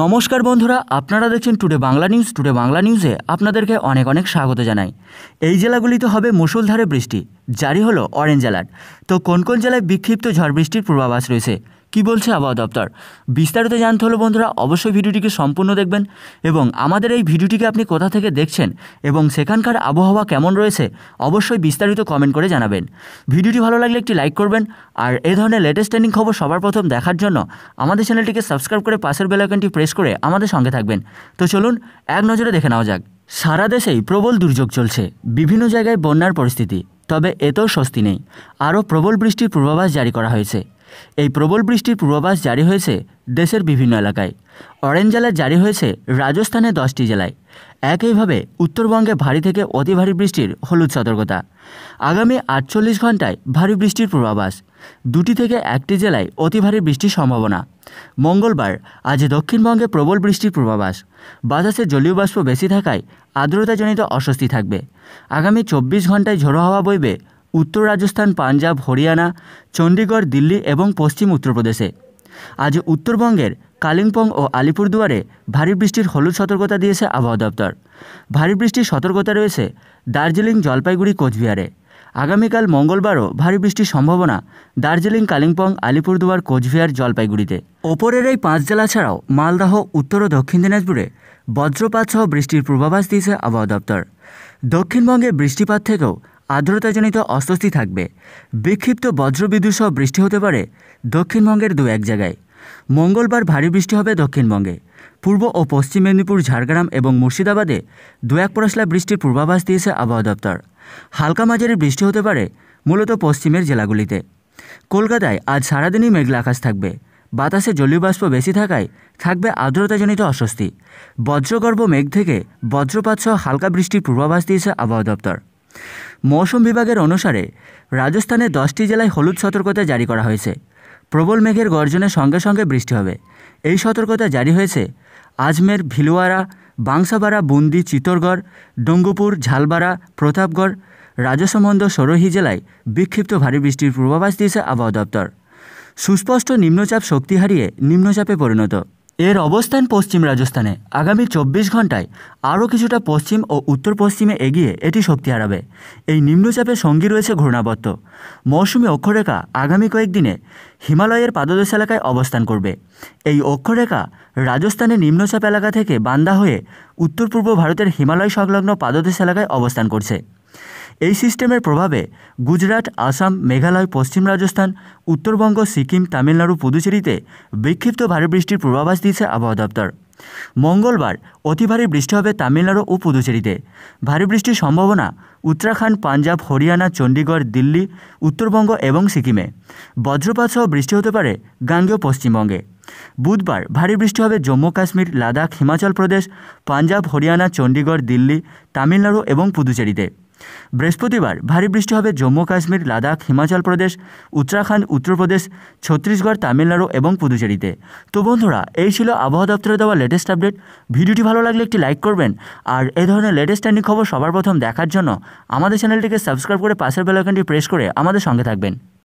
নমস্কার বন্ধুরা আপনারা দেখছেন today Bangla news today Bangla নিউজে আপনাদেরকে অনেক অনেক স্বাগত জানাই এই জেলাগুলিতে হবে মুসলধারে বৃষ্টি জারি হলো অরেঞ্জ অ্যালার্ট তো কোন কোন জেলায় বিক্ষিপ্ত ঝড় বৃষ্টির পূর্বাভাস রয়েছে কি বলছে আবহাওয়া দপ্তর বিস্তারিত জানতে হলো বন্ধুরা অবশ্যই ভিডিওটিকে সম্পূর্ণ দেখবেন এবং আমাদের এই ভিডিওটিকে আপনি কোথা থেকে দেখছেন এবং সেখানকার আবহাওয়া কেমন রয়েছে অবশ্যই বিস্তারিত কমেন্ট করে জানাবেন ভিডিওটি ভালো লাগলে একটি লাইক করবেন আর এ ধরনের লেটেস্ট ট্রেন্ডিং খবর সবার প্রথম দেখার জন্য আমাদের চ্যানেলটিকে সাবস্ক্রাইব করে পাশের বেলাইকনটি প্রেস করে আমাদের সঙ্গে থাকবেন তো চলুন এক নজরে দেখে নেওয়া যাক সারা দেশেই প্রবল দুর্যোগ চলছে বিভিন্ন জায়গায় বন্যার পরিস্থিতি তবে এতেও স্বস্তি নেই আরও প্রবল বৃষ্টির পূর্বাভাস জারি করা হয়েছে এই প্রবল বৃষ্টির পূর্বাভাস জারি হয়েছে দেশের বিভিন্ন এলাকায় অরেঞ্জ জেলা জারি হয়েছে রাজস্থানে দশটি জেলায় একইভাবে উত্তরবঙ্গে ভারী থেকে অতি ভারী বৃষ্টির হলুদ সতর্কতা আগামী আটচল্লিশ ঘন্টায় ভারী বৃষ্টির পূর্বাভাস দুটি থেকে একটি জেলায় অতি ভারী বৃষ্টির সম্ভাবনা মঙ্গলবার আজ দক্ষিণবঙ্গে প্রবল বৃষ্টির পূর্বাভাস বাতাসে জলীয় বাষ্প বেশি থাকায় আর্দ্রতাজনিত অস্বস্তি থাকবে আগামী চব্বিশ ঘন্টায় ঝোড়ো হাওয়া বইবে উত্তর রাজস্থান পাঞ্জাব হরিয়ানা চণ্ডীগড় দিল্লি এবং পশ্চিম উত্তরপ্রদেশে আজ উত্তরবঙ্গের কালিম্পং ও আলিপুরদুয়ারে ভারী বৃষ্টির হলুদ সতর্কতা দিয়েছে আবহাওয়া দপ্তর ভারী বৃষ্টির সতর্কতা রয়েছে দার্জিলিং জলপাইগুড়ি কোচবিহারে আগামীকাল মঙ্গলবারও ভারী বৃষ্টির সম্ভাবনা দার্জিলিং কালিম্পং আলিপুরদুয়ার কোচবিহার জলপাইগুড়িতে ওপরের এই পাঁচ জেলা ছাড়াও মালদাহ উত্তর ও দক্ষিণ দিনাজপুরে বজ্রপাত সহ বৃষ্টির পূর্বাভাস দিয়েছে আবহাওয়া দপ্তর দক্ষিণবঙ্গে বৃষ্টিপাত থেকেও আর্দ্রতাজনিত অস্বস্তি থাকবে বিক্ষিপ্ত বজ্রবিদ্যুৎ সহ বৃষ্টি হতে পারে দক্ষিণবঙ্গের দু এক জায়গায় মঙ্গলবার ভারী বৃষ্টি হবে দক্ষিণবঙ্গে পূর্ব ও পশ্চিম মেদিনীপুর ঝাড়গ্রাম এবং মুর্শিদাবাদে দু এক পরশলা বৃষ্টির পূর্বাভাস দিয়েছে আবহাওয়া দপ্তর হালকা মাঝারি বৃষ্টি হতে পারে মূলত পশ্চিমের জেলাগুলিতে কলকাতায় আজ সারাদিনই মেঘলা আকাশ থাকবে বাতাসে জলীয় বাষ্প বেশি থাকায় থাকবে আর্দ্রতাজনিত অস্বস্তি বজ্রগর্ভ মেঘ থেকে বজ্রপাত সহ হালকা বৃষ্টির পূর্বাভাস দিয়েছে আবহাওয়া দপ্তর মৌসুম বিভাগের অনুসারে রাজস্থানে দশটি জেলায় হলুদ সতর্কতা জারি করা হয়েছে প্রবল মেঘের গর্জনের সঙ্গে সঙ্গে বৃষ্টি হবে এই সতর্কতা জারি হয়েছে আজমের ভিলওয়ারা বাংসাবাড়া বুন্দি চিতরগড় ডুঙ্গুপুর ঝালবাড়া প্রতাপগড় রাজসমন্দ সরোহী জেলায় বিক্ষিপ্ত ভারী বৃষ্টির পূর্বাভাস দিয়েছে আবহাওয়া দপ্তর সুস্পষ্ট নিম্নচাপ শক্তি হারিয়ে নিম্নচাপে পরিণত এর অবস্থান পশ্চিম রাজস্থানে আগামী চব্বিশ ঘন্টায় আরও কিছুটা পশ্চিম ও উত্তর পশ্চিমে এগিয়ে এটি শক্তি হারাবে এই নিম্নচাপে সঙ্গী রয়েছে ঘূর্ণাবত্ত মৌসুমি অক্ষরেখা আগামী কয়েকদিনে হিমালয়ের পাদদেশ এলাকায় অবস্থান করবে এই অক্ষরেখা রাজস্থানের নিম্নচাপ এলাকা থেকে বান্দা হয়ে উত্তর পূর্ব ভারতের হিমালয় সংলগ্ন পাদদেশ এলাকায় অবস্থান করছে এই সিস্টেমের প্রভাবে গুজরাট আসাম মেঘালয় পশ্চিম রাজস্থান উত্তরবঙ্গ সিকিম তামিলনাড়ু পুদুচেরিতে বিক্ষিপ্ত ভারী বৃষ্টির পূর্বাভাস দিয়েছে আবহাওয়া দপ্তর মঙ্গলবার অতি ভারী বৃষ্টি হবে তামিলনাড়ু ও পুদুচেরিতে ভারী বৃষ্টির সম্ভাবনা উত্তরাখণ্ড পাঞ্জাব হরিয়ানা চণ্ডীগড় দিল্লি উত্তরবঙ্গ এবং সিকিমে বজ্রপাত সহ বৃষ্টি হতে পারে গাঙ্গেয় পশ্চিমবঙ্গে বুধবার ভারী বৃষ্টি হবে জম্মু কাশ্মীর লাদাখ হিমাচল প্রদেশ পাঞ্জাব হরিয়ানা চণ্ডীগড় দিল্লি তামিলনাড়ু এবং পুদুচেরিতে বৃহস্পতিবার ভারী বৃষ্টি হবে জম্মু কাশ্মীর লাদাখ হিমাচল প্রদেশ উত্তরাখণ্ড উত্তরপ্রদেশ ছত্তিশগড় তামিলনাড়ু এবং পুদুচেরিতে তো বন্ধুরা এই ছিল আবহাওয়া দপ্তরে দেওয়া লেটেস্ট আপডেট ভিডিওটি ভালো লাগলে একটি লাইক করবেন আর এ ধরনের লেটেস্ট ট্রেন্ডিং খবর সবার প্রথম দেখার জন্য আমাদের চ্যানেলটিকে সাবস্ক্রাইব করে পাশের বেলাইকনটি প্রেস করে আমাদের সঙ্গে থাকবেন